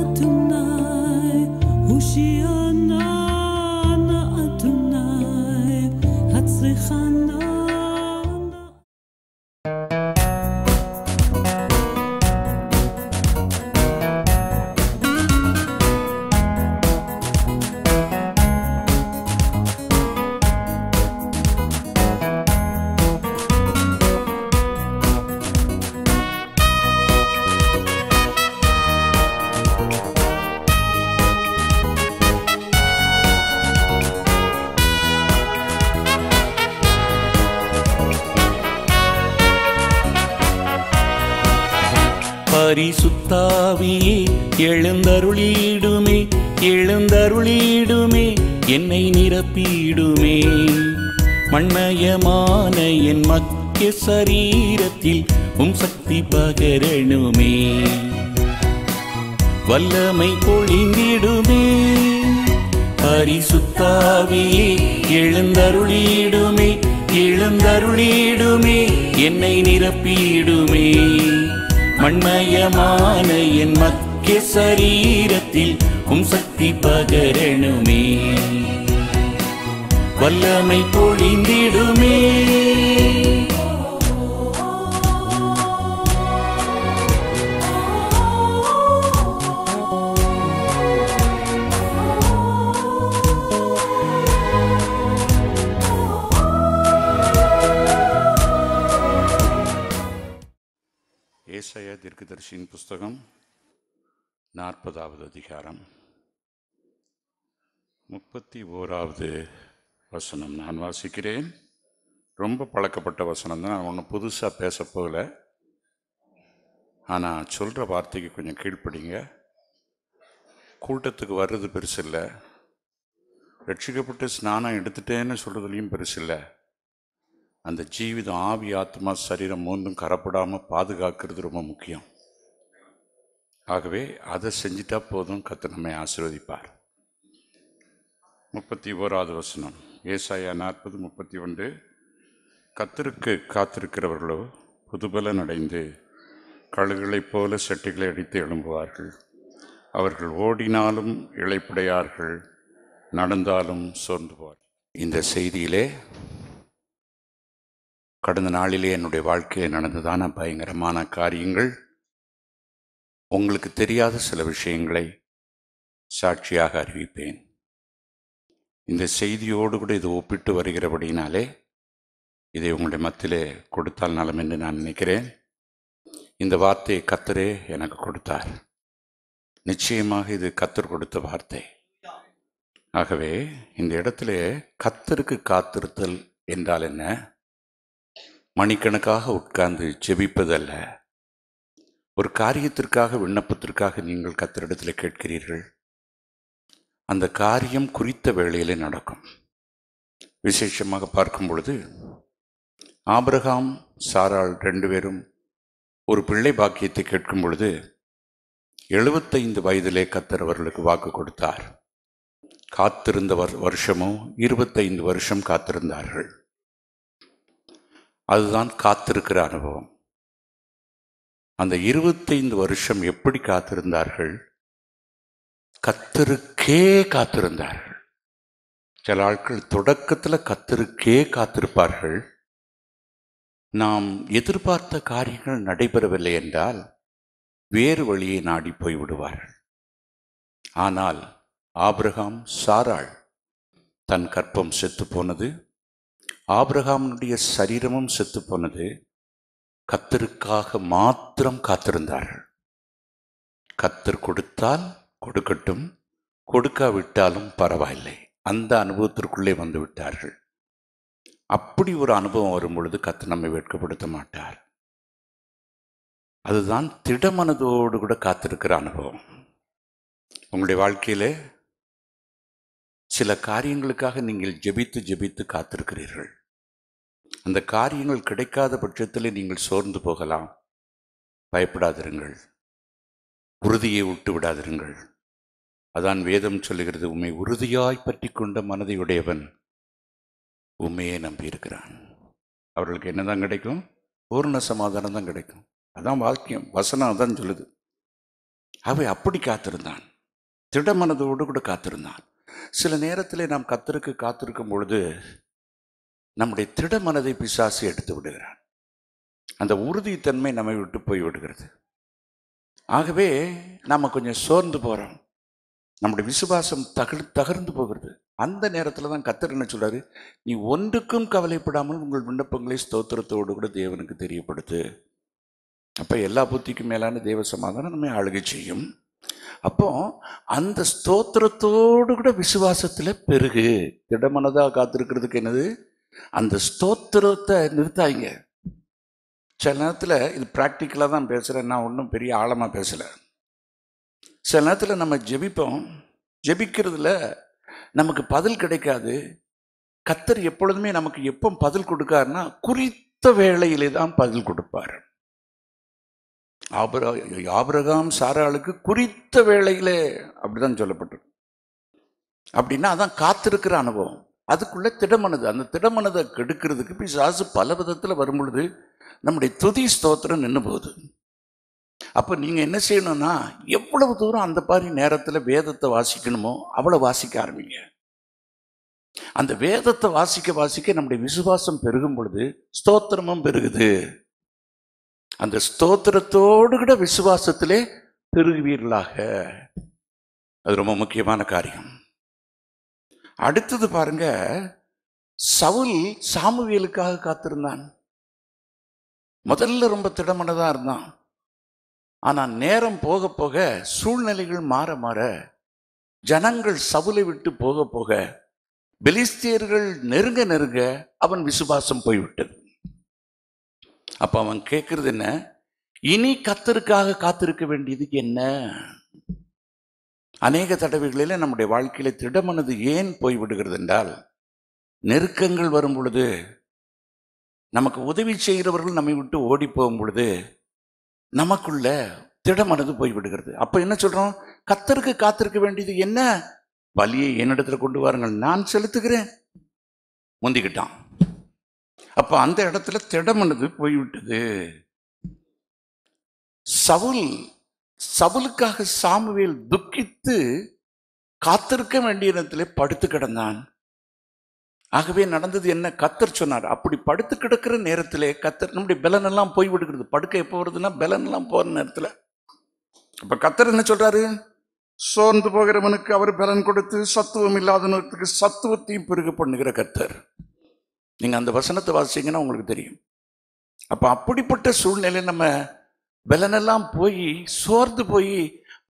Adonai, Hoshiana Adonai, Hatzlichana. நானே என் மத்திய சரீரத்தில் உம் சக்தி பகரணுமே வல்லமை பொழிந்திடுமே பரிசுத்தாவியே எழுந்தருளிடுமே எழுந்தருளிடுமே என்னை நிரப்பிடுமே மண்மயமான என் மக்கிய சரீரத்தில் உம் சக்தி பகரணுமே வல்லமை பொழிந்திடுமே ஏசைய தீர்க்கதரிசியின் புஸ்தகம் நாற்பதாவது அதிகாரம் முப்பத்தி ஓராவது வசனம் நான் வாசிக்கிறேன் ரொம்ப பழக்கப்பட்ட வசனம் தான் நான் ஒன்று புதுசாக பேச போகல ஆனால் சொல்கிற வார்த்தைக்கு கொஞ்சம் கீழ்ப்படிங்க கூட்டத்துக்கு வர்றது பெருசு இல்லை ரட்சிக்கப்பட்டு ஸ்நானம் எடுத்துட்டேன்னு சொல்கிறதுலையும் இல்லை அந்த ஜீவிதம் ஆவி ஆத்மா சரீரம் மூந்தும் கரப்படாமல் பாதுகாக்கிறது ரொம்ப முக்கியம் ஆகவே அதை செஞ்சிட்டா போதும் கத்து நம்மை ஆசீர்வதிப்பார் முப்பத்தி ஓராவது வசனம் ஏசாயா நாற்பது முப்பத்தி ஒன்று கத்தருக்கு காத்திருக்கிறவர்களோ புதுபலன் அடைந்து கழுகுகளைப் போல செட்டிகளை அடித்து எழும்புவார்கள் அவர்கள் ஓடினாலும் இழைப்படையார்கள் நடந்தாலும் சோர்ந்துவார் இந்த செய்தியிலே கடந்த நாளிலே என்னுடைய வாழ்க்கையில் நடந்ததான பயங்கரமான காரியங்கள் உங்களுக்கு தெரியாத சில விஷயங்களை சாட்சியாக அறிவிப்பேன் இந்த செய்தியோடு கூட இது ஒப்பிட்டு வருகிறபடினாலே இதை உங்களுடைய மத்தியிலே கொடுத்தால் நலம் என்று நான் நினைக்கிறேன் இந்த வார்த்தையை கத்தரே எனக்கு கொடுத்தார் நிச்சயமாக இது கத்தர் கொடுத்த வார்த்தை ஆகவே இந்த இடத்துல கத்தருக்கு காத்திருத்தல் என்றால் என்ன மணிக்கணக்காக உட்கார்ந்து ஜெபிப்பதல்ல ஒரு காரியத்திற்காக விண்ணப்பத்திற்காக நீங்கள் கத்தரிடத்தில் கேட்கிறீர்கள் அந்த காரியம் குறித்த வேளையிலே நடக்கும் விசேஷமாக பார்க்கும் பொழுது ஆபிரகாம் சாரால் ரெண்டு பேரும் ஒரு பிள்ளை பாக்கியத்தை கேட்கும் பொழுது எழுபத்தைந்து வயதிலே கத்தர் அவர்களுக்கு வாக்கு கொடுத்தார் காத்திருந்த வர் வருஷமோ இருபத்தைந்து வருஷம் காத்திருந்தார்கள் அதுதான் காத்திருக்கிற அனுபவம் அந்த இருபத்தைந்து வருஷம் எப்படி காத்திருந்தார்கள் கத்தருக்கே காத்திருந்தார்கள் சில ஆட்கள் தொடக்கத்தில் கத்தருக்கே காத்திருப்பார்கள் நாம் எதிர்பார்த்த காரியங்கள் நடைபெறவில்லை என்றால் வேறு வழியை நாடி போய்விடுவார்கள் விடுவார்கள் ஆனால் ஆபிரகாம் சாராள் தன் கற்பம் செத்து போனது ஆபிரகாமனுடைய சரீரமும் செத்து போனது கத்தருக்காக மாத்திரம் காத்திருந்தார்கள் கத்தர் கொடுத்தால் கொடுக்கட்டும் கொடுக்காவிட்டாலும் பரவாயில்லை அந்த அனுபவத்திற்குள்ளே வந்து விட்டார்கள் அப்படி ஒரு அனுபவம் வரும் பொழுது நம்மை வெட்கப்படுத்த மாட்டார் அதுதான் திடமனதோடு கூட காத்திருக்கிற அனுபவம் உங்களுடைய வாழ்க்கையில் சில காரியங்களுக்காக நீங்கள் ஜெபித்து ஜெபித்து காத்திருக்கிறீர்கள் அந்த காரியங்கள் கிடைக்காத பட்சத்தில் நீங்கள் சோர்ந்து போகலாம் பயப்படாதிருங்கள் உறுதியை விட்டு விடாதிருங்கள் அதான் வேதம் சொல்லுகிறது உண்மை உறுதியாய் பற்றி கொண்ட மனதையுடையவன் உண்மையை நம்பியிருக்கிறான் அவர்களுக்கு என்ன தான் கிடைக்கும் பூர்ண சமாதானம் தான் கிடைக்கும் அதான் வாக்கியம் வசனம் தான் சொல்லுது அவை அப்படி காத்திருந்தான் மனதோடு கூட காத்திருந்தான் சில நேரத்தில் நாம் கத்தருக்கு காத்திருக்கும் பொழுது நம்முடைய திட மனதை பிசாசி எடுத்து விடுகிறான் அந்த உறுதித்தன்மை நம்மை விட்டு போய் விடுகிறது ஆகவே நாம் கொஞ்சம் சோர்ந்து போகிறோம் நம்முடைய விசுவாசம் தகர் தகர்ந்து போகிறது அந்த நேரத்தில் தான் கத்தர் என்ன சொல்கிறாரு நீ ஒன்றுக்கும் கவலைப்படாமல் உங்கள் விண்ணப்பங்களை ஸ்தோத்திரத்தோடு கூட தேவனுக்கு தெரியப்படுத்து அப்போ எல்லா புத்திக்கும் மேலான தேவ சமாதானம் நம்ம ஆளுகை செய்யும் அப்போ அந்த ஸ்தோத்திரத்தோடு கூட விசுவாசத்தில் பெருகு திடமனதாக காத்திருக்கிறதுக்கு என்னது அந்த ஸ்தோத்திரத்தை நிறுத்தாங்க சில நேரத்தில் இது ப்ராக்டிக்கலாக தான் பேசுகிறேன் நான் ஒன்றும் பெரிய ஆழமாக பேசலை சில நேரத்தில் நம்ம ஜெபிப்போம் ஜெபிக்கிறதுல நமக்கு பதில் கிடைக்காது கத்தர் எப்பொழுதுமே நமக்கு எப்போ பதில் கொடுக்காருன்னா குறித்த வேளையிலே தான் பதில் கொடுப்பார் ஆபர ஆபரகாம் சாராளுக்கு குறித்த வேளையிலே அப்படிதான் சொல்லப்பட்டு அப்படின்னா அதான் காத்திருக்கிற அனுபவம் அதுக்குள்ள திடமனது அந்த திடமனதை கெடுக்கிறதுக்கு சாசு பல விதத்தில் வரும்பொழுது நம்முடைய துதி ஸ்தோத்திரம் நின்று போகுது அப்போ நீங்கள் என்ன செய்யணும்னா எவ்வளவு தூரம் அந்த மாதிரி நேரத்தில் வேதத்தை வாசிக்கணுமோ அவ்வளோ வாசிக்க ஆரம்பிங்க அந்த வேதத்தை வாசிக்க வாசிக்க நம்முடைய விசுவாசம் பெருகும் பொழுது ஸ்தோத்திரமும் பெருகுது அந்த ஸ்தோத்திரத்தோடு கூட விசுவாசத்திலே பெருகுவீர்களாக அது ரொம்ப முக்கியமான காரியம் அடுத்தது பாருங்க சவுல் சாமுவியலுக்காக காத்திருந்தான் முதல்ல ரொம்ப திடமனதாக இருந்தான் ஆனால் நேரம் போக போக சூழ்நிலைகள் மாற மாற ஜனங்கள் சவுலை விட்டு போக போக பெலிஸ்தியர்கள் நெருங்க நெருங்க அவன் விசுவாசம் போய்விட்டது அப்போ அவன் கேட்கறது என்ன இனி கத்தருக்காக காத்திருக்க வேண்டியது என்ன அநேக தடவைகளில் நம்முடைய வாழ்க்கையில திடமனது ஏன் போய்விடுகிறது என்றால் நெருக்கங்கள் வரும் பொழுது நமக்கு உதவி செய்கிறவர்கள் நம்மை விட்டு ஓடி போகும் பொழுது நமக்குள்ள திடமானது போய்விடுகிறது அப்போ என்ன சொல்கிறோம் கத்தருக்கு காத்திருக்க வேண்டியது என்ன பலியை என்னிடத்துல கொண்டு வாருங்கள் நான் செலுத்துகிறேன் முந்திக்கிட்டான் அப்போ அந்த இடத்துல திடமானது போய்விட்டது சவுல் சவுலுக்காக சாமுவேல் துக்கித்து காத்திருக்க வேண்டிய இடத்துல படுத்து கிடந்தான் ஆகவே நடந்தது என்ன கத்தர் சொன்னார் அப்படி படுத்து கிடக்கிற நேரத்தில் கத்தர் நம்முடைய பலன் எல்லாம் போய் விடுக்கிறது படுக்க எப்போ வருதுன்னா பலன் எல்லாம் போகிற நேரத்தில் அப்போ கத்தர் என்ன சொல்கிறாரு சோர்ந்து போகிறவனுக்கு அவர் பலன் கொடுத்து சத்துவம் இல்லாதவனுக்கு சத்துவத்தையும் பெருக பண்ணுகிற கத்தர் நீங்கள் அந்த வசனத்தை வாசிங்கன்னா உங்களுக்கு தெரியும் அப்போ அப்படிப்பட்ட சூழ்நிலை நம்ம பலனெல்லாம் போய் சோர்ந்து போய்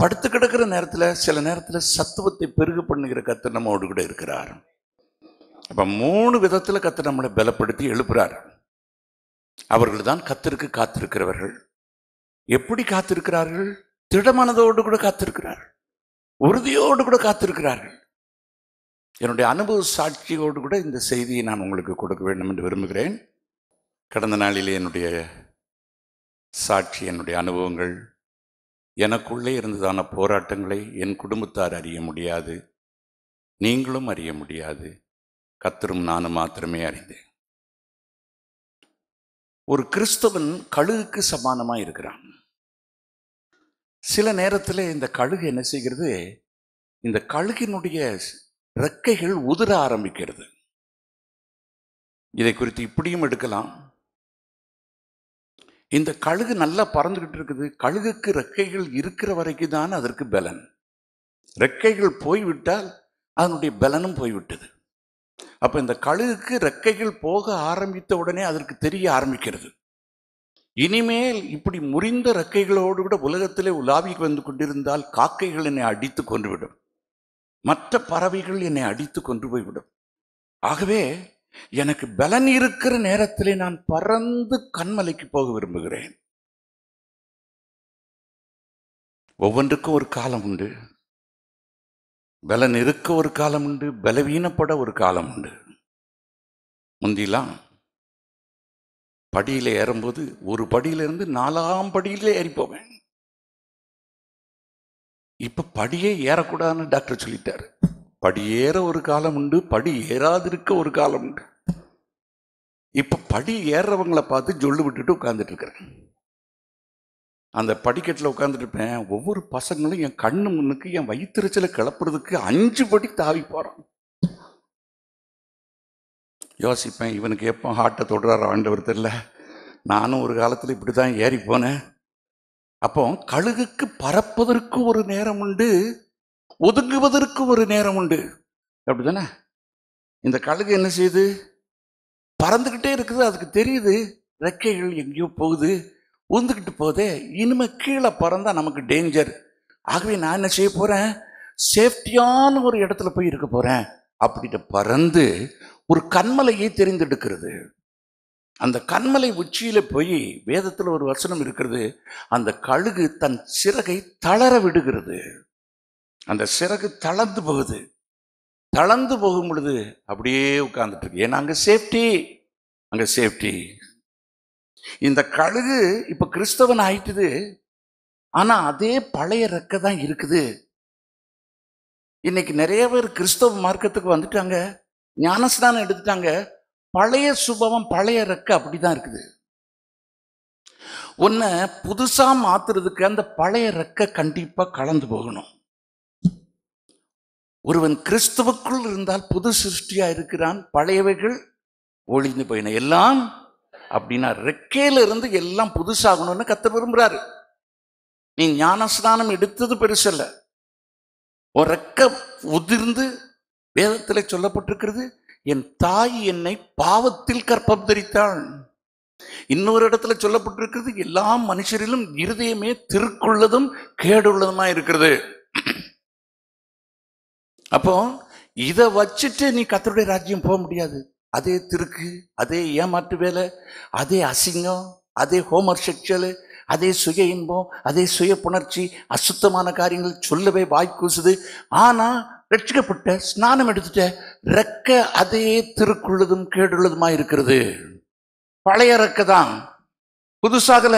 படுத்து கிடக்கிற நேரத்தில் சில நேரத்தில் சத்துவத்தை பெருக பண்ணுகிற கத்தர் நம்மோடு கூட இருக்கிறார் அப்போ மூணு விதத்தில் கத்தர் நம்மளை பலப்படுத்தி எழுப்புறார் அவர்கள் தான் கத்திற்கு காத்திருக்கிறவர்கள் எப்படி காத்திருக்கிறார்கள் திடமனதோடு கூட காத்திருக்கிறார்கள் உறுதியோடு கூட காத்திருக்கிறார்கள் என்னுடைய அனுபவ சாட்சியோடு கூட இந்த செய்தியை நான் உங்களுக்கு கொடுக்க வேண்டும் என்று விரும்புகிறேன் கடந்த நாளிலே என்னுடைய சாட்சி என்னுடைய அனுபவங்கள் எனக்குள்ளே இருந்ததான போராட்டங்களை என் குடும்பத்தார் அறிய முடியாது நீங்களும் அறிய முடியாது கத்தரும் நானும் மாத்திரமே அறிந்தேன் ஒரு கிறிஸ்தவன் கழுகுக்கு சமானமாக இருக்கிறான் சில நேரத்தில் இந்த கழுகு என்ன செய்கிறது இந்த கழுகினுடைய ரெக்கைகள் உதிர ஆரம்பிக்கிறது இதை குறித்து இப்படியும் எடுக்கலாம் இந்த கழுகு நல்லா பறந்துக்கிட்டு இருக்குது கழுகுக்கு ரெக்கைகள் இருக்கிற வரைக்கும் தான் அதற்கு பலன் ரெக்கைகள் போய்விட்டால் அதனுடைய பலனும் போய்விட்டது அப்போ இந்த கழுகுக்கு ரெக்கைகள் போக ஆரம்பித்த உடனே அதற்கு தெரிய ஆரம்பிக்கிறது இனிமேல் இப்படி முறிந்த ரெக்கைகளோடு கூட உலகத்திலே உலாவி வந்து கொண்டிருந்தால் காக்கைகள் என்னை அடித்து கொன்றுவிடும் மற்ற பறவைகள் என்னை அடித்து கொண்டு போய்விடும் ஆகவே எனக்கு பலன் இருக்கிற நேரத்திலே நான் பறந்து கண்மலைக்கு போக விரும்புகிறேன் ஒவ்வொன்றுக்கும் ஒரு காலம் உண்டு பலன் இருக்க ஒரு காலம் உண்டு பலவீனப்பட ஒரு காலம் உண்டு முந்திலாம் படியில் ஏறும்போது ஒரு படியிலிருந்து நாலாம் படியிலே ஏறி போவேன் இப்போ படியே ஏறக்கூடாதுன்னு டாக்டர் சொல்லிட்டாரு படியேற ஒரு காலம் உண்டு படி ஏறாதிருக்க ஒரு காலம் உண்டு இப்போ படி ஏறுறவங்களை பார்த்து ஜொல்லு விட்டுட்டு உட்காந்துட்டு இருக்கிறேன் அந்த படிக்கட்டில் உட்காந்துருப்பேன் ஒவ்வொரு பசங்களும் என் கண்ணு முன்னுக்கு என் வயிற்றுச்சலை கிளப்புறதுக்கு அஞ்சு படி தாவி போகிறான் யோசிப்பேன் இவனுக்கு எப்போ ஹார்ட்டை தொடுறாரோ ஆண்டவர் தெரில நானும் ஒரு காலத்தில் இப்படி தான் ஏறி போனேன் அப்போ கழுகுக்கு பறப்பதற்கு ஒரு நேரம் உண்டு ஒதுங்குவதற்கு ஒரு நேரம் உண்டு அப்படி தானே இந்த கழுகு என்ன செய்யுது பறந்துக்கிட்டே இருக்குது அதுக்கு தெரியுது ரெக்கைகள் எங்கேயோ போகுது உந்துக்கிட்டு போதே இனிமேல் கீழே பறந்தால் நமக்கு டேஞ்சர் ஆகவே நான் என்ன செய்ய போகிறேன் சேஃப்டியான ஒரு இடத்துல போய் இருக்க போகிறேன் அப்படின்ட்டு பறந்து ஒரு கண்மலையை தெரிந்தெடுக்கிறது அந்த கண்மலை உச்சியில் போய் வேதத்தில் ஒரு வசனம் இருக்கிறது அந்த கழுகு தன் சிறகை தளர விடுகிறது அந்த சிறகு தளர்ந்து போகுது தளர்ந்து போகும் பொழுது அப்படியே உட்காந்துட்டு இருக்கு ஏன்னா அங்கே சேஃப்டி அங்கே சேஃப்டி இந்த கழுகு இப்போ கிறிஸ்தவன் ஆயிட்டுது ஆனால் அதே பழைய ரெக்க தான் இருக்குது இன்னைக்கு நிறைய பேர் கிறிஸ்தவ மார்க்கத்துக்கு வந்துட்டாங்க ஞானஸ்தானம் எடுத்துட்டாங்க பழைய சுபவம் பழைய ரெக்க அப்படி தான் இருக்குது ஒன்றை புதுசாக மாத்துறதுக்கு அந்த பழைய ரெக்க கண்டிப்பாக கலந்து போகணும் ஒருவன் கிறிஸ்துவுக்குள் இருந்தால் புது சிருஷ்டியாக இருக்கிறான் பழையவைகள் ஒழிந்து போயின எல்லாம் அப்படின்னா ரெக்கையிலிருந்து எல்லாம் புதுசாகணும்னு கத்த விரும்புகிறாரு நீ ஞானஸ்தானம் எடுத்தது பெருசல்ல ஒரு ரெக்க உதிர்ந்து வேதத்தில் சொல்லப்பட்டிருக்கிறது என் தாய் என்னை பாவத்தில் கற்பம் தரித்தாள் இன்னொரு இடத்துல சொல்லப்பட்டிருக்கிறது எல்லா மனுஷரிலும் இருதயமே திருக்குள்ளதும் கேடுள்ளதுமா இருக்கிறது அப்போ இதை வச்சுட்டு நீ கத்தருடைய ராஜ்யம் போக முடியாது அதே திருக்கு அதே ஏமாற்று வேலை அதே அசிங்கம் அதே ஹோமர் செக்ஷல் அதே சுய இன்பம் அதே சுய புணர்ச்சி அசுத்தமான காரியங்கள் சொல்லவே வாய்க்கூசுது ஆனால் ரட்சிக்கப்பட்ட ஸ்நானம் எடுத்துட்ட ரெக்க அதே திருக்குள்ளதும் கேடுள்ளதுமாக இருக்கிறது பழைய ரெக்க தான் புதுசாகல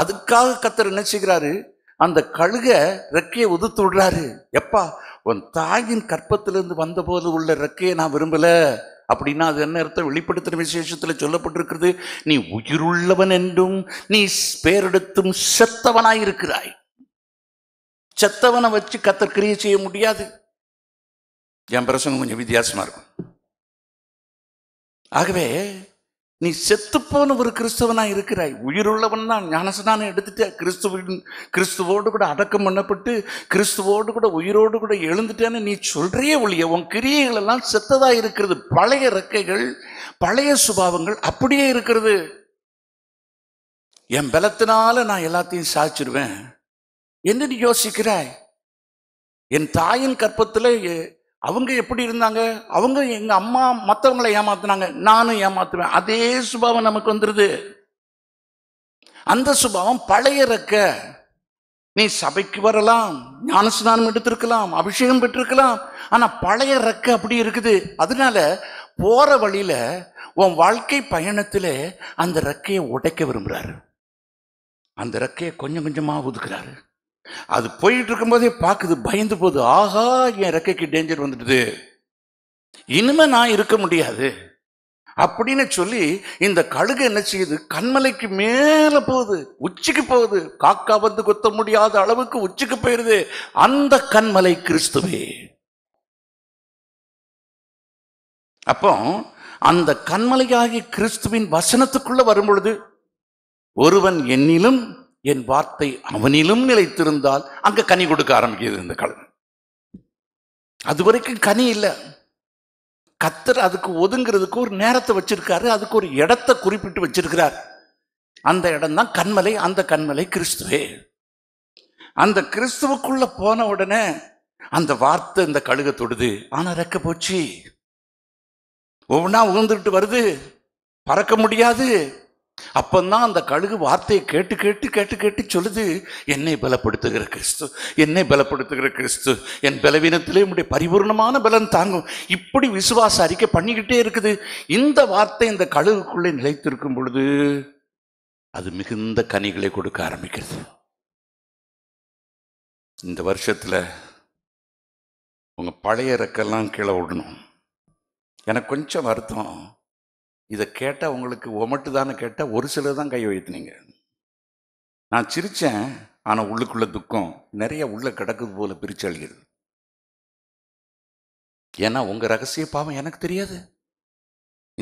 அதுக்காக கத்தர் என்ன செய்கிறாரு அந்த கழுக ரெக்கையை உதுத்து விடுறாரு எப்பா உன் தாயின் கற்பத்திலிருந்து வந்தபோது உள்ள ரெக்கையை நான் விரும்பலை அப்படின்னா அது என்ன அர்த்தம் வெளிப்படுத்தின விசேஷத்தில் சொல்லப்பட்டிருக்கிறது நீ உயிருள்ளவன் என்றும் நீ பேரெடுத்தும் செத்தவனாயிருக்கிறாய் செத்தவனை வச்சு கத்தற்கிரியை செய்ய முடியாது என் பிரசங்கம் கொஞ்சம் வித்தியாசமாக இருக்கும் ஆகவே நீ செத்துப்போன ஒரு கிறிஸ்தவனா இருக்கிறாய் உயிருள்ளவன் தான் ஞானசனான எடுத்துட்டு கிறிஸ்துவின் கிறிஸ்துவோடு கூட அடக்கம் பண்ணப்பட்டு கிறிஸ்துவோடு கூட உயிரோடு கூட எழுந்துட்டேன்னு நீ சொல்றே ஒழிய உன் கிரியைகள் எல்லாம் செத்ததா இருக்கிறது பழைய ரெக்கைகள் பழைய சுபாவங்கள் அப்படியே இருக்கிறது என் பலத்தினால நான் எல்லாத்தையும் சாய்ச்சிருவேன் என்ன நீ யோசிக்கிறாய் என் தாயின் கற்பத்தில் அவங்க எப்படி இருந்தாங்க அவங்க எங்கள் அம்மா மற்றவங்களை ஏமாத்தினாங்க நானும் ஏமாத்துவேன் அதே சுபாவம் நமக்கு வந்துடுது அந்த சுபாவம் பழைய ரக்க நீ சபைக்கு வரலாம் ஞானஸ்தானம் எடுத்திருக்கலாம் அபிஷேகம் பெற்றிருக்கலாம் ஆனால் பழைய ரக்க அப்படி இருக்குது அதனால போகிற வழியில் உன் வாழ்க்கை பயணத்தில் அந்த ரெக்கையை உடைக்க விரும்புகிறாரு அந்த ரெக்கையை கொஞ்சம் கொஞ்சமாக ஒதுக்குறாரு அது போயிட்டு இருக்கும்போதே பார்க்குது பயந்து போகுது ஆஹா என் ரெக்கைக்கு டேஞ்சர் வந்துடுது இனிமே நான் இருக்க முடியாது அப்படின்னு சொல்லி இந்த கழுகு என்ன செய்யுது கண்மலைக்கு மேல போகுது உச்சிக்கு போகுது காக்கா வந்து கொத்த முடியாத அளவுக்கு உச்சிக்கு போயிருது அந்த கண்மலை கிறிஸ்துவே அப்போ அந்த கண்மலையாகி கிறிஸ்துவின் வசனத்துக்குள்ள வரும்பொழுது ஒருவன் என்னிலும் என் வார்த்தை அவனிலும் நிலைத்திருந்தால் அங்கே கனி கொடுக்க ஆரம்பிக்கிறது இந்த கடன் அது வரைக்கும் கனி இல்லை கத்தர் அதுக்கு ஒதுங்கிறதுக்கு ஒரு நேரத்தை வச்சிருக்காரு அதுக்கு ஒரு இடத்தை குறிப்பிட்டு வச்சிருக்கிறார் அந்த இடம் தான் கண்மலை அந்த கண்மலை கிறிஸ்துவே அந்த கிறிஸ்துவுக்குள்ள போன உடனே அந்த வார்த்தை இந்த கழுக தொடுது ஆனா ரெக்க போச்சு ஒவ்வொன்றா உகந்துட்டு வருது பறக்க முடியாது அப்பந்தான் அந்த கழுகு வார்த்தையை கேட்டு கேட்டு கேட்டு கேட்டு சொல்லுது என்னை பலப்படுத்துகிற கிறிஸ்து என்னை பலப்படுத்துகிற கிறிஸ்து என் பலவீனத்திலே உடைய பரிபூர்ணமான பலன் தாங்கும் இப்படி விசுவாச அறிக்கை பண்ணிக்கிட்டே இருக்குது இந்த வார்த்தை இந்த கழுகுக்குள்ளே நிலைத்திருக்கும் பொழுது அது மிகுந்த கனிகளை கொடுக்க ஆரம்பிக்கிறது இந்த வருஷத்தில் உங்கள் பழைய ரெக்கெல்லாம் கீழே விடணும் எனக்கு கொஞ்சம் வருத்தம் இதை கேட்டால் உங்களுக்கு ஒமட்டு தானே கேட்டால் ஒரு சிலர் தான் கை வைத்தினீங்க நான் சிரித்தேன் ஆனால் உள்ளுக்குள்ளே துக்கம் நிறைய உள்ளே கிடக்குது போல் பிரித்து அழிகிறது ஏன்னா உங்கள் ரகசிய பாவம் எனக்கு தெரியாது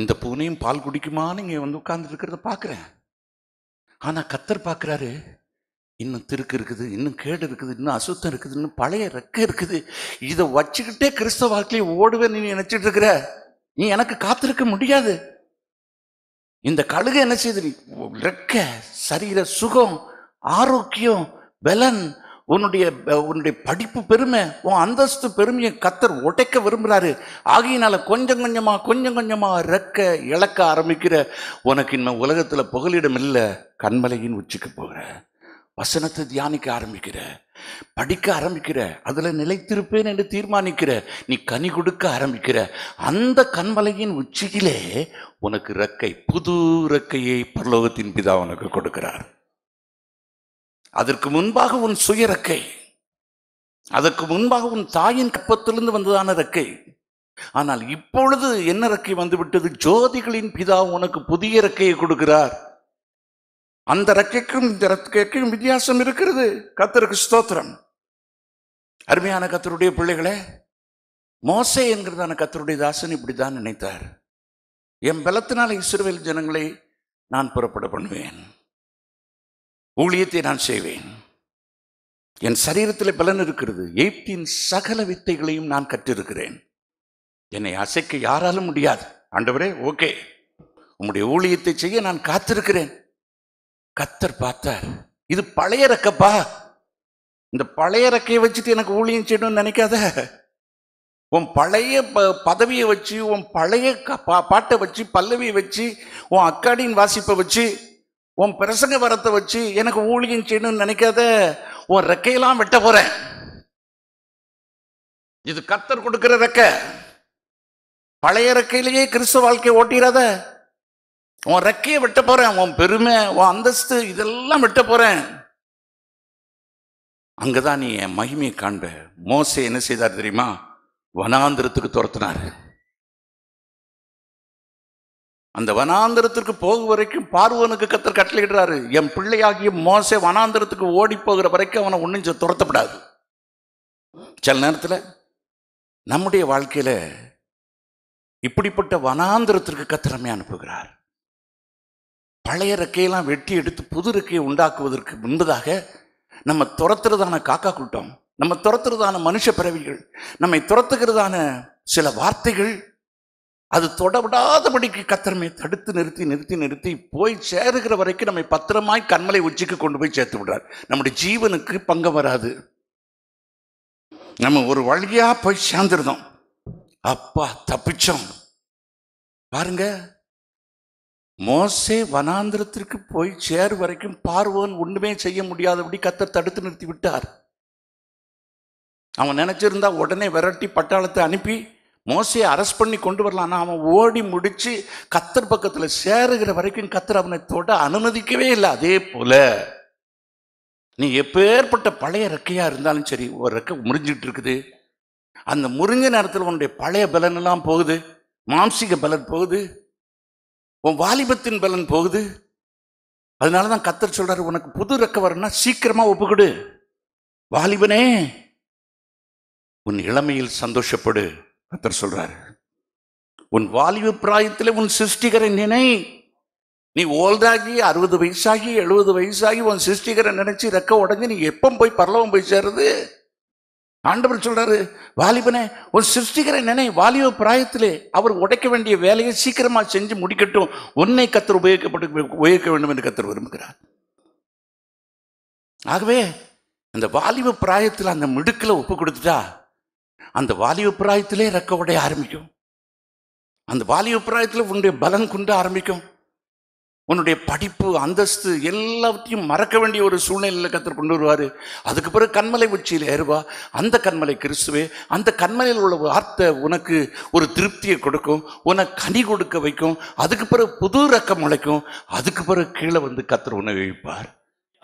இந்த பூனையும் பால் குடிக்குமான்னு இங்கே வந்து உட்கார்ந்துட்டு இருக்கிறத பார்க்குறேன் ஆனால் கத்தர் பார்க்குறாரு இன்னும் திருக்கு இருக்குது இன்னும் கேடு இருக்குது இன்னும் அசுத்தம் இருக்குது இன்னும் பழைய ரெக்க இருக்குது இதை வச்சுக்கிட்டே கிறிஸ்தவ வாழ்க்கையை ஓடுவேன் நீ நினச்சிட்டு இருக்கிற நீ எனக்கு காத்திருக்க முடியாது இந்த கழுகு என்ன செய்து ரெக்க சரீர சுகம் ஆரோக்கியம் பலன் உன்னுடைய உன்னுடைய படிப்பு பெருமை உன் அந்தஸ்து பெருமையை கத்தர் உடைக்க விரும்புகிறாரு ஆகையினால கொஞ்சம் கொஞ்சமாக கொஞ்சம் கொஞ்சமாக ரெக்க இழக்க ஆரம்பிக்கிற உனக்கு இன்னும் உலகத்தில் புகலிடம் இல்லை கண்மலையின் உச்சிக்கு போகிற வசனத்தை தியானிக்க ஆரம்பிக்கிற படிக்க ஆரம்பிக்கிற அதில் நிலைத்திருப்பேன் என்று தீர்மானிக்கிற நீ கனி கொடுக்க ஆரம்பிக்கிற அந்த கண்மலையின் உச்சியிலே உனக்கு ரெக்கை புது ரெக்கையை பரலோகத்தின் பிதா உனக்கு கொடுக்கிறார் அதற்கு முன்பாக உன் சுய ரெக்கை அதற்கு முன்பாக உன் தாயின் கப்பத்திலிருந்து வந்ததான ரெக்கை ஆனால் இப்பொழுது என்ன ரெக்கை வந்துவிட்டது ஜோதிகளின் பிதா உனக்கு புதிய ரக்கையை கொடுக்கிறார் அந்த ரெக்கைக்கும் இந்த ரெக்கைக்கும் வித்தியாசம் இருக்கிறது கத்தருக்கு ஸ்தோத்திரம் அருமையான கத்தருடைய பிள்ளைகளே மோசை என்கிறதான கத்தருடைய தாசன் இப்படி தான் நினைத்தார் என் பலத்தினால் இஸ்ரேல் ஜனங்களை நான் புறப்பட பண்ணுவேன் ஊழியத்தை நான் செய்வேன் என் சரீரத்தில் பலன் இருக்கிறது எயிட்டின் சகல வித்தைகளையும் நான் கற்றிருக்கிறேன் என்னை அசைக்க யாராலும் முடியாது ஆண்டவரே ஓகே உம்முடைய ஊழியத்தை செய்ய நான் காத்திருக்கிறேன் கத்தர் பார்த்தார் இது பழைய ரக்கப்பா இந்த பழைய ரக்கையை வச்சுட்டு எனக்கு ஊழியம் செய்யணும்னு நினைக்காத உன் பழைய ப பதவியை வச்சு உன் பழைய பா பாட்டை வச்சு பல்லவியை வச்சு உன் அக்காடியின் வாசிப்பை வச்சு உன் பிரசங்க வரத்தை வச்சு எனக்கு ஊழியம் செய்யணும்னு நினைக்காத உன் ரெக்கையெல்லாம் வெட்ட போகிறேன் இது கத்தர் கொடுக்கிற ரெக்கை பழைய ரெக்கையிலேயே கிறிஸ்துவ வாழ்க்கையை ஓட்டிடாத உன் ரெக்கையை வெட்ட போறேன் உன் பெருமை உன் அந்தஸ்து இதெல்லாம் வெட்ட போறேன் அங்கதான் நீ என் மகிமையை காண்ப மோசை என்ன செய்தார் தெரியுமா வனாந்திரத்துக்கு துரத்துனாரு அந்த வனாந்திரத்திற்கு போகும் வரைக்கும் பார்வனுக்கு கத்தர் கட்டளையிடுறாரு என் பிள்ளையாகிய மோசை வனாந்திரத்துக்கு ஓடி போகிற வரைக்கும் அவனை ஒன்றும் துரத்தப்படாது சில நேரத்தில் நம்முடைய வாழ்க்கையில் இப்படிப்பட்ட வனாந்திரத்திற்கு கத்திரமே அனுப்புகிறார் பழைய ரெக்கையெல்லாம் வெட்டி எடுத்து புது ரெக்கையை உண்டாக்குவதற்கு முன்பதாக நம்ம துரத்துறதான காக்கா கூட்டம் நம்ம துரத்துறதான மனுஷ பிறவிகள் நம்மை துரத்துகிறதான சில வார்த்தைகள் அது தொடவிடாதபடிக்கு கத்திரமே தடுத்து நிறுத்தி நிறுத்தி நிறுத்தி போய் சேருகிற வரைக்கும் நம்மை பத்திரமாய் கண்மலை உச்சிக்கு கொண்டு போய் சேர்த்து விடுறார் நம்முடைய ஜீவனுக்கு பங்கம் வராது நம்ம ஒரு வழியாக போய் சேர்ந்துருந்தோம் அப்பா தப்பிச்சோம் பாருங்க மோசே வனாந்திரத்திற்கு போய் சேர் வரைக்கும் பார்வோன் ஒன்றுமே செய்ய முடியாதபடி கத்த தடுத்து நிறுத்தி விட்டார் அவன் நினச்சிருந்தா உடனே விரட்டி பட்டாளத்தை அனுப்பி மோசையை அரெஸ்ட் பண்ணி கொண்டு வரலாம் ஆனால் அவன் ஓடி முடித்து கத்தர் பக்கத்தில் சேருகிற வரைக்கும் கத்தர் அவனை தோட்ட அனுமதிக்கவே இல்லை அதே போல் நீ எப்பேற்பட்ட பழைய ரெக்கையாக இருந்தாலும் சரி ஒரு ரெக்கை முறிஞ்சிட்டு இருக்குது அந்த முறிஞ்ச நேரத்தில் உன்னுடைய பழைய எல்லாம் போகுது மாம்சிக பலன் போகுது உன் வாலிபத்தின் பலன் போகுது அதனால தான் கத்தர் சொல்றாரு உனக்கு புது ரக்க வரணும்னா சீக்கிரமா ஒப்புக்கொடு வாலிபனே உன் இளமையில் சந்தோஷப்படு கத்தர் சொல்றாரு உன் வாலிப பிராயத்தில் உன் சிருஷ்டிகரை நினை நீ ஓல்டாகி அறுபது வயசாகி எழுபது வயசாகி உன் சிருஷ்டிகரை நினைச்சு ரெக்க உடஞ்சி நீ எப்போ போய் பரலவம் போய் சேருது ஆண்டவர் சொல்றாரு வாலிபனே ஒரு சிருஷ்டிகரை நினை வாலிப பிராயத்திலே அவர் உடைக்க வேண்டிய வேலையை சீக்கிரமா செஞ்சு முடிக்கட்டும் உன்னை கத்தர் உபயோகப்பட்டு உபயோகிக்க வேண்டும் என்று கத்தர் விரும்புகிறார் ஆகவே அந்த வாலிப பிராயத்தில் அந்த மிடுக்கில் ஒப்பு கொடுத்துட்டா அந்த வாலிப பிராயத்திலே ரெக்க உடைய ஆரம்பிக்கும் அந்த வாலிப பிராயத்தில் உன்னுடைய பலம் குண்ட ஆரம்பிக்கும் உன்னுடைய படிப்பு அந்தஸ்து எல்லாத்தையும் மறக்க வேண்டிய ஒரு சூழ்நிலையில் கத்தர் கொண்டு வருவார் அதுக்கு பிறகு கண்மலை உச்சியில் ஏறுவா அந்த கண்மலை கிறிஸ்துவே அந்த கண்மலையில் உள்ள வார்த்தை உனக்கு ஒரு திருப்தியை கொடுக்கும் உனக்கு கனி கொடுக்க வைக்கும் அதுக்கு பிறகு புது ரக்கம் முளைக்கும் அதுக்கு பிறகு கீழே வந்து கத்தர் உணவு வைப்பார்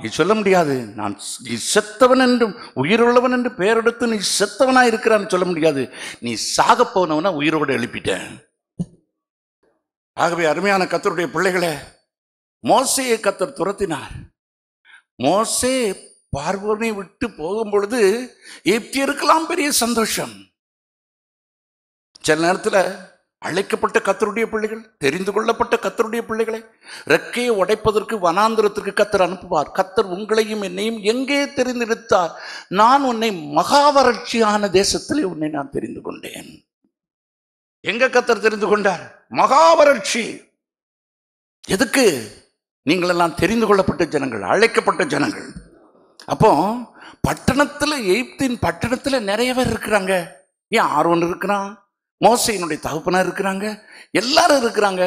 நீ சொல்ல முடியாது நான் நீ செத்தவன் என்றும் உயிருள்ளவன் என்று பெயரெடுத்து நீ செத்தவனாக இருக்கிறான்னு சொல்ல முடியாது நீ சாக போனவனா உயிரோடு எழுப்பிட்டேன் ஆகவே அருமையான கத்தருடைய பிள்ளைகளை மோசையை கத்தர் துரத்தினார் மோசே பார்வோனை விட்டு போகும் பொழுது இருக்கலாம் பெரிய சந்தோஷம் சில நேரத்தில் அழைக்கப்பட்ட கத்தருடைய பிள்ளைகள் தெரிந்து கொள்ளப்பட்ட கத்தருடைய பிள்ளைகளை ரெக்கையை உடைப்பதற்கு வனாந்திரத்திற்கு கத்தர் அனுப்புவார் கத்தர் உங்களையும் என்னையும் எங்கே தெரிந்திருத்தார் நான் உன்னை மகா வறட்சியான தேசத்திலே உன்னை நான் தெரிந்து கொண்டேன் எங்க கத்தர் தெரிந்து கொண்டார் மகா வறட்சி எதுக்கு நீங்களெல்லாம் தெரிந்து கொள்ளப்பட்ட ஜனங்கள் அழைக்கப்பட்ட ஜனங்கள் அப்போ பட்டணத்தில் எய்ப்தின் பட்டணத்தில் நிறைய பேர் இருக்கிறாங்க ஏன் ஆர்வன் இருக்கிறான் மோசையினுடைய தகுப்பனர் இருக்கிறாங்க எல்லாரும் இருக்கிறாங்க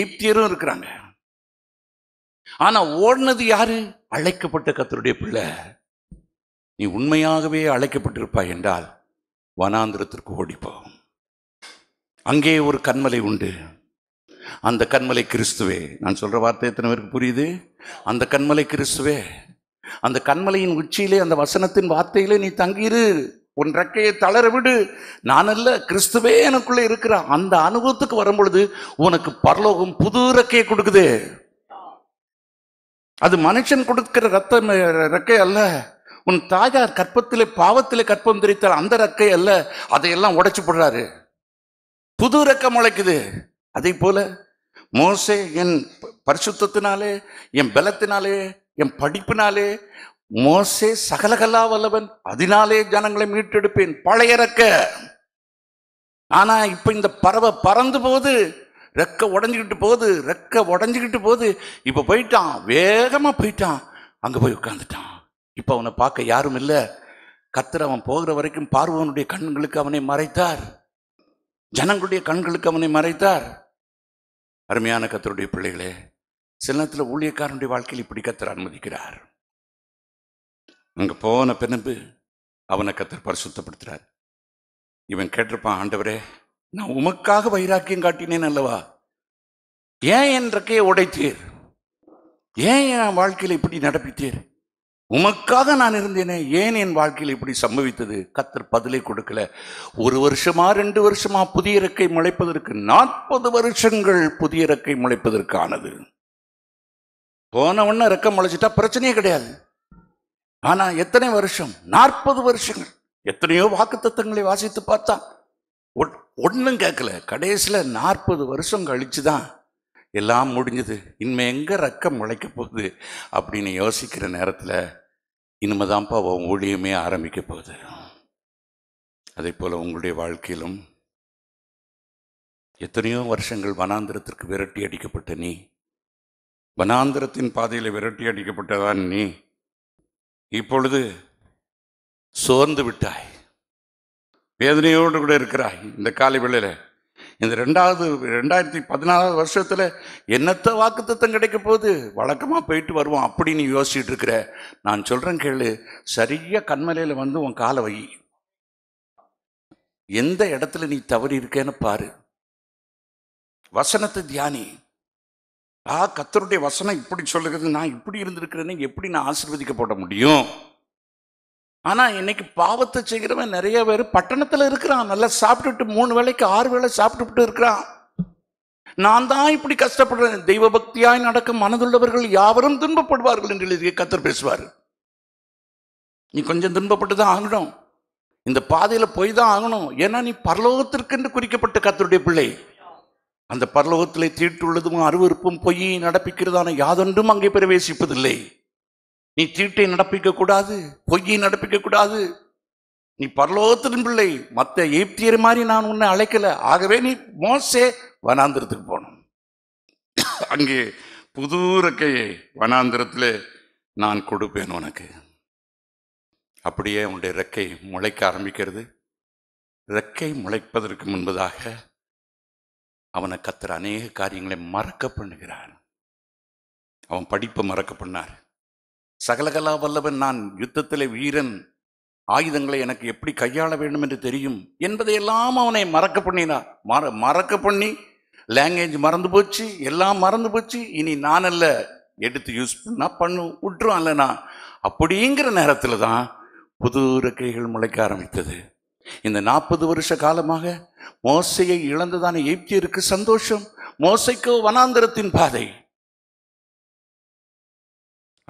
எய்ப்தியரும் இருக்கிறாங்க ஆனா ஓடினது யாரு அழைக்கப்பட்ட கத்தருடைய பிள்ளை நீ உண்மையாகவே அழைக்கப்பட்டிருப்பாய் என்றால் வனாந்திரத்திற்கு ஓடிப்போம் அங்கே ஒரு கண்மலை உண்டு அந்த கண்மலை கிறிஸ்துவே நான் சொல்கிற வார்த்தை எத்தனை பேருக்கு புரியுது அந்த கண்மலை கிறிஸ்துவே அந்த கண்மலையின் உச்சியிலே அந்த வசனத்தின் வார்த்தையிலே நீ தங்கிரு உன் ரெக்கையை தளர விடு நான் அல்ல கிறிஸ்துவே எனக்குள்ளே இருக்கிற அந்த அனுபவத்துக்கு வரும்பொழுது உனக்கு பரலோகம் புது ரெக்கையை கொடுக்குது அது மனுஷன் கொடுக்கிற ரத்த ரெக்கை அல்ல உன் தாயார் கற்பத்திலே பாவத்திலே கற்பம் தெரித்தால் அந்த ரெக்கை அல்ல அதையெல்லாம் உடைச்சு போடுறாரு புது ரெக்கம் முளைக்குது அதே போல மோசே என் பரிசுத்தினாலே என் பலத்தினாலே என் படிப்பினாலே மோசே சகலகலா வல்லவன் அதனாலே ஜனங்களை மீட்டெடுப்பேன் பழைய ரெக்க ஆனா இப்ப இந்த பறவை பறந்து போகுது ரெக்க உடஞ்சுக்கிட்டு போகுது ரெக்க உடஞ்சுக்கிட்டு போகுது இப்ப போயிட்டான் வேகமா போயிட்டான் அங்க போய் உட்காந்துட்டான் இப்ப அவனை பார்க்க யாரும் இல்லை கத்திர அவன் போகிற வரைக்கும் பார்வனுடைய கண்களுக்கு அவனை மறைத்தார் ஜனங்களுடைய கண்களுக்கு அவனை மறைத்தார் அருமையான கத்தருடைய பிள்ளைகளே சில நேரத்தில் ஊழியக்காரனுடைய வாழ்க்கையில் இப்படி கத்தர் அனுமதிக்கிறார் அங்கே போன பின்பு அவனை கத்தர் பரிசுத்தப்படுத்துகிறார் இவன் கேட்டிருப்பான் ஆண்டவரே நான் உமக்காக வைராக்கியம் காட்டினேன் அல்லவா ஏன் என் உடைத்தீர் ஏன் என் வாழ்க்கையில் இப்படி நடப்பித்தீர் உமக்காக நான் இருந்தேனே ஏன் என் வாழ்க்கையில் இப்படி சம்பவித்தது கத்தர் பதிலை கொடுக்கல ஒரு வருஷமா ரெண்டு வருஷமா புதிய இறக்கை முளைப்பதற்கு நாற்பது வருஷங்கள் புதிய இறக்கை முளைப்பதற்கானது போன இறக்கம் முளைச்சிட்டா பிரச்சனையே கிடையாது ஆனா எத்தனை வருஷம் நாற்பது வருஷங்கள் எத்தனையோ வாக்கு தத்துவங்களை வாசித்து பார்த்தா ஒன்றும் கேட்கல கடைசியில் நாற்பது வருஷம் கழிச்சு தான் எல்லாம் முடிஞ்சது இனிமே எங்கே ரக்கம் முளைக்க போகுது அப்படின்னு யோசிக்கிற நேரத்தில் இனிமே தான்ப்பா உன் ஊழியமே ஆரம்பிக்க போகுது அதே போல் உங்களுடைய வாழ்க்கையிலும் எத்தனையோ வருஷங்கள் வனாந்திரத்திற்கு விரட்டி அடிக்கப்பட்ட நீ வனாந்திரத்தின் பாதையில் விரட்டி அடிக்கப்பட்டதான் நீ இப்பொழுது சோர்ந்து விட்டாய் வேதனையோடு கூட இருக்கிறாய் இந்த காலை வேளையில் இந்த ரெண்டாவது ரெண்டாயிரத்தி பதினாலாவது வருஷத்தில் என்னத்த வாக்குத்தத்தம் கிடைக்க போகுது வழக்கமாக போயிட்டு வருவோம் அப்படின்னு யோசிச்சுட்டு இருக்கிற நான் சொல்கிறேன் கேளு சரியாக கண்மலையில் வந்து உன் காலை வை எந்த இடத்துல நீ தவறி இருக்கேன்னு பாரு வசனத்தை தியானி ஆ கத்தருடைய வசனம் இப்படி சொல்லுகிறது நான் இப்படி இருந்திருக்கிறேன்னு எப்படி நான் ஆசிர்வதிக்கப்பட முடியும் ஆனால் இன்னைக்கு பாவத்தை செய்கிறவன் நிறைய பேர் பட்டணத்தில் இருக்கிறான் நல்லா சாப்பிட்டுட்டு மூணு வேலைக்கு ஆறு வேலை சாப்பிட்டுட்டு இருக்கிறான் நான் தான் இப்படி கஷ்டப்படுறேன் தெய்வ பக்தியாய் நடக்கும் மனதுள்ளவர்கள் யாவரும் துன்பப்படுவார்கள் என்று எழுதிய கத்தர் பேசுவார் நீ கொஞ்சம் துன்பப்பட்டு தான் ஆகணும் இந்த பாதையில் போய் தான் ஆகணும் ஏன்னா நீ பரலோகத்திற்கென்று குறிக்கப்பட்ட கத்தருடைய பிள்ளை அந்த பரலோகத்திலே தீட்டுள்ளதும் அருவறுப்பும் பொய்யை நடப்பிக்கிறதான யாதொன்றும் அங்கே பிரவேசிப்பதில்லை நீ தீட்டை நடப்பிக்க கூடாது பொய்யை நடப்பிக்க கூடாது நீ பரலோகத்தின் பிள்ளை மற்ற ஏப்தியர் மாதிரி நான் உன்னை அழைக்கல ஆகவே நீ மோசே வனாந்திரத்துக்கு போனோம் அங்கே புது ரெக்கையை வனாந்திரத்தில் நான் கொடுப்பேன் உனக்கு அப்படியே உன்னுடைய ரெக்கை முளைக்க ஆரம்பிக்கிறது ரெக்கை முளைப்பதற்கு முன்பதாக அவனை கத்துற அநேக காரியங்களை மறக்க பண்ணுகிறான் அவன் படிப்பை மறக்க பண்ணார் சகலகலா வல்லவன் நான் யுத்தத்திலே வீரன் ஆயுதங்களை எனக்கு எப்படி கையாள வேண்டும் என்று தெரியும் என்பதையெல்லாம் அவனை மறக்க பண்ணினான் மற மறக்க பண்ணி லாங்குவேஜ் மறந்து போச்சு எல்லாம் மறந்து போச்சு இனி நான் அல்ல எடுத்து யூஸ் பண்ணால் பண்ணும் விட்டுரும் இல்லைனா அப்படிங்கிற நேரத்தில் தான் புது ரெக்கைகள் முளைக்க ஆரம்பித்தது இந்த நாற்பது வருஷ காலமாக மோசையை இழந்ததான எய்ப்தியருக்கு சந்தோஷம் மோசைக்கோ வனாந்திரத்தின் பாதை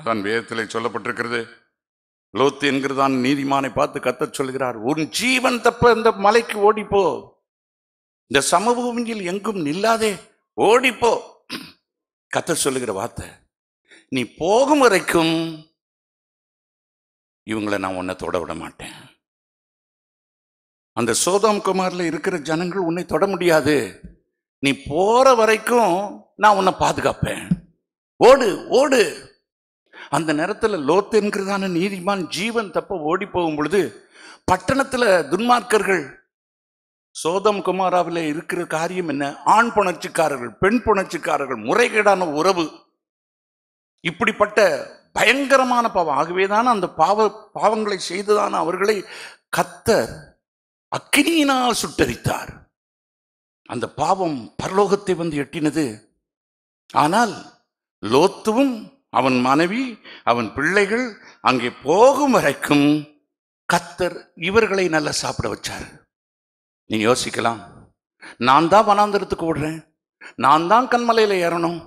அதான் வேதத்தில் சொல்லப்பட்டிருக்கிறது லோத்து என்கிறதான் நீதிமானை பார்த்து கத்தச் சொல்கிறார் உன் ஜீவன் தப்ப இந்த மலைக்கு ஓடிப்போ இந்த சமபூமியில் எங்கும் நில்லாதே ஓடிப்போ கத்த சொல்லுகிற வார்த்தை நீ போகும் வரைக்கும் இவங்களை நான் உன்னை தொட விட மாட்டேன் அந்த சோதாம் குமாரில் இருக்கிற ஜனங்கள் உன்னை தொட முடியாது நீ போற வரைக்கும் நான் உன்னை பாதுகாப்பேன் ஓடு ஓடு அந்த நேரத்தில் லோத் என்கிறதான நீதிமான் ஜீவன் தப்ப ஓடி போகும் பொழுது பட்டணத்தில் துன்மார்க்கர்கள் சோதம் குமாராவில் இருக்கிற காரியம் என்ன ஆண் புணர்ச்சிக்காரர்கள் பெண் புணர்ச்சிக்காரர்கள் முறைகேடான உறவு இப்படிப்பட்ட பயங்கரமான பாவம் ஆகவே தான் அந்த பாவ பாவங்களை செய்ததான அவர்களை கத்தர் அக்கினியினால் சுட்டரித்தார் அந்த பாவம் பரலோகத்தை வந்து எட்டினது ஆனால் லோத்துவும் அவன் மனைவி அவன் பிள்ளைகள் அங்கே போகும் வரைக்கும் கத்தர் இவர்களை நல்லா சாப்பிட வச்சார் நீ யோசிக்கலாம் நான் தான் வனாந்தரத்துக்கு ஓடுறேன் நான் தான் கண்மலையில் ஏறணும்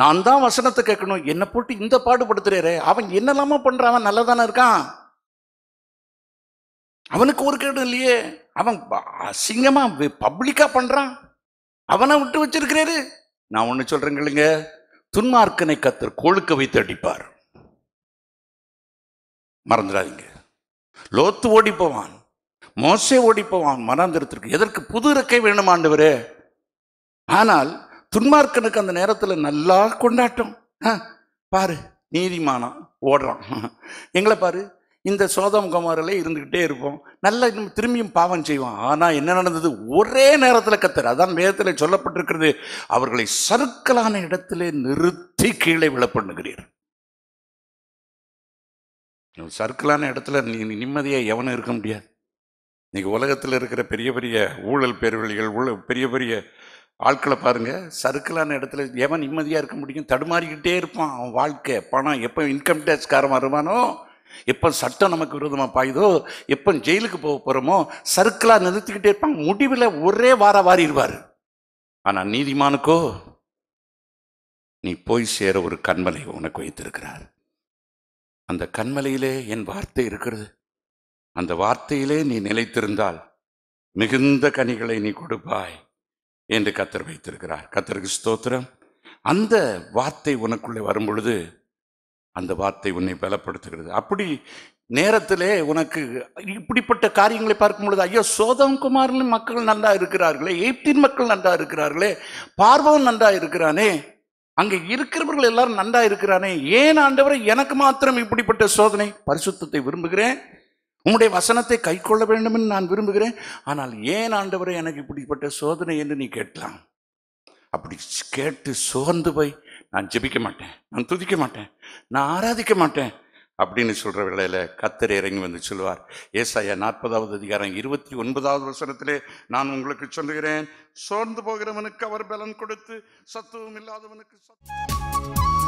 நான் தான் வசனத்தை கேட்கணும் என்னை போட்டு இந்த பாடுபடுத்துறாரு அவன் என்னெல்லாமா பண்ணுறான் அவன் நல்லா தானே இருக்கான் அவனுக்கு ஒரு கேடு இல்லையே அவன் அசிங்கமாக பப்ளிக்காக பண்ணுறான் அவனை விட்டு வச்சிருக்கிறாரு நான் ஒன்று சொல்கிறேங்க துன்மார்க்கனை கத்தர் கொழுக்க வைத்து அடிப்பார் மறந்துடாதீங்க லோத்து ஓடிப்பவான் மோசை ஓடிப்பவான் மனாந்திரத்திற்கு எதற்கு புது இறக்கை வேணும் ஆனால் துன்மார்க்கனுக்கு அந்த நேரத்தில் நல்லா கொண்டாட்டம் பாரு நீதிமானம் ஓடுறான் எங்களை பாரு இந்த சோதம் குமாரில் இருந்துக்கிட்டே இருப்போம் நல்லா இன்னும் திரும்பியும் பாவம் செய்வோம் ஆனால் என்ன நடந்தது ஒரே நேரத்தில் கத்தர் அதான் வேதத்தில் சொல்லப்பட்டிருக்கிறது அவர்களை சருக்கலான இடத்திலே நிறுத்தி கீழே விழப்பண்ணுகிறீர் சருக்கலான இடத்துல நீ நிம்மதியாக எவனும் இருக்க முடியாது இன்றைக்கி உலகத்தில் இருக்கிற பெரிய பெரிய ஊழல் பேர்வழிகள் ஊழல் பெரிய பெரிய ஆட்களை பாருங்கள் சருக்கலான இடத்துல எவன் நிம்மதியாக இருக்க முடியும் தடுமாறிக்கிட்டே இருப்பான் அவன் வாழ்க்கை பணம் எப்போ இன்கம் டேக்ஸ் காரமாக வருவானோ எப்போ சட்டம் நமக்கு விரோதமாக பாயுதோ எப்போ ஜெயிலுக்கு போக போகிறோமோ சர்க்கிளாக நிறுத்திக்கிட்டே இருப்பாங்க முடிவில் ஒரே வார வாரிடுவார் ஆனால் நீதிமானுக்கோ நீ போய் சேர ஒரு கண்மலை உனக்கு வைத்திருக்கிறார் அந்த கண்மலையிலே என் வார்த்தை இருக்கிறது அந்த வார்த்தையிலே நீ நிலைத்திருந்தால் மிகுந்த கனிகளை நீ கொடுப்பாய் என்று கத்தர் வைத்திருக்கிறார் கத்தருக்கு ஸ்தோத்திரம் அந்த வார்த்தை உனக்குள்ளே வரும்பொழுது அந்த வார்த்தை உன்னை பலப்படுத்துகிறது அப்படி நேரத்திலே உனக்கு இப்படிப்பட்ட காரியங்களை பார்க்கும் பொழுது ஐயோ சோதம்குமாரிலும் மக்கள் நன்றா இருக்கிறார்களே எயிப்தின் மக்கள் நன்றா இருக்கிறார்களே பார்வம் நன்றா இருக்கிறானே அங்கே இருக்கிறவர்கள் எல்லாரும் நன்றா இருக்கிறானே ஏன் ஆண்டவரை எனக்கு மாத்திரம் இப்படிப்பட்ட சோதனை பரிசுத்தத்தை விரும்புகிறேன் உன்னுடைய வசனத்தை கை கொள்ள வேண்டும் என்று நான் விரும்புகிறேன் ஆனால் ஏன் ஆண்டவரை எனக்கு இப்படிப்பட்ட சோதனை என்று நீ கேட்கலாம் அப்படி கேட்டு சோர்ந்து போய் நான் ஜெபிக்க மாட்டேன் நான் துதிக்க மாட்டேன் நான் ஆராதிக்க மாட்டேன் அப்படின்னு சொல்கிற வேளையில் கத்தர் இறங்கி வந்து சொல்லுவார் ஏசாயா நாற்பதாவது அதிகாரம் இருபத்தி ஒன்பதாவது வசனத்திலே நான் உங்களுக்கு சொல்லுகிறேன் சோர்ந்து போகிறவனுக்கு அவர் பலன் கொடுத்து சத்துவம் இல்லாதவனுக்கு சத்து